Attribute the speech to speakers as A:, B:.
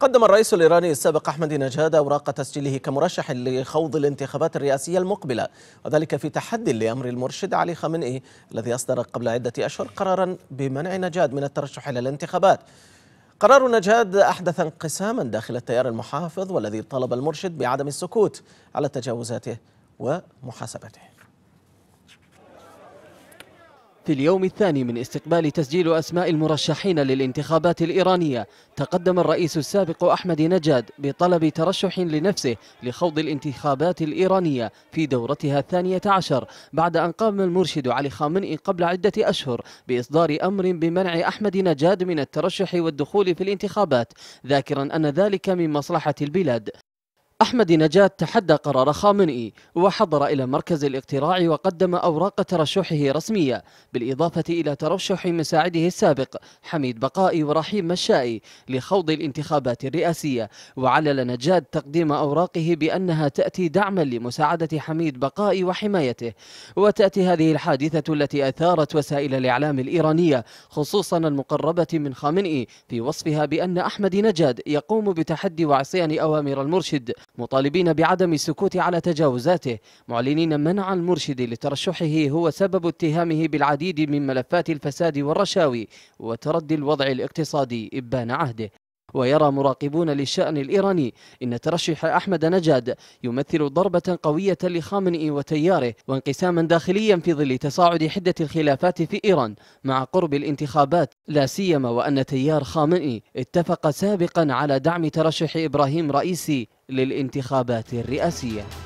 A: قدم الرئيس الإيراني السابق أحمد نجاد أوراق تسجيله كمرشح لخوض الانتخابات الرئاسية المقبلة وذلك في تحدي لأمر المرشد علي خامنئي الذي أصدر قبل عدة أشهر قرارا بمنع نجاد من الترشح إلى الانتخابات قرار نجاد أحدث انقساما داخل التيار المحافظ والذي طلب المرشد بعدم السكوت على تجاوزاته ومحاسبته
B: في اليوم الثاني من استقبال تسجيل أسماء المرشحين للانتخابات الإيرانية تقدم الرئيس السابق أحمد نجاد بطلب ترشح لنفسه لخوض الانتخابات الإيرانية في دورتها الثانية عشر بعد أن قام المرشد علي خامنئي قبل عدة أشهر بإصدار أمر بمنع أحمد نجاد من الترشح والدخول في الانتخابات ذاكرا أن ذلك من مصلحة البلاد أحمد نجاة تحدى قرار خامنئي وحضر إلى مركز الاقتراع وقدم أوراق ترشحه رسمية بالإضافة إلى ترشح مساعده السابق حميد بقائي ورحيم مشائي لخوض الانتخابات الرئاسية وعلل نجاة تقديم أوراقه بأنها تأتي دعما لمساعدة حميد بقائي وحمايته وتأتي هذه الحادثة التي أثارت وسائل الإعلام الإيرانية خصوصا المقربة من خامنئي في وصفها بأن أحمد نجاد يقوم بتحدي وعصيان أوامر المرشد مطالبين بعدم السكوت على تجاوزاته معلنين منع المرشد لترشحه هو سبب اتهامه بالعديد من ملفات الفساد والرشاوي وتردي الوضع الاقتصادي إبان عهده ويرى مراقبون للشأن الإيراني إن ترشح أحمد نجاد يمثل ضربة قوية لخامنئي وتياره وانقساما داخليا في ظل تصاعد حدة الخلافات في إيران مع قرب الانتخابات لا سيما وأن تيار خامنئي اتفق سابقا على دعم ترشح إبراهيم رئيسي للانتخابات الرئاسية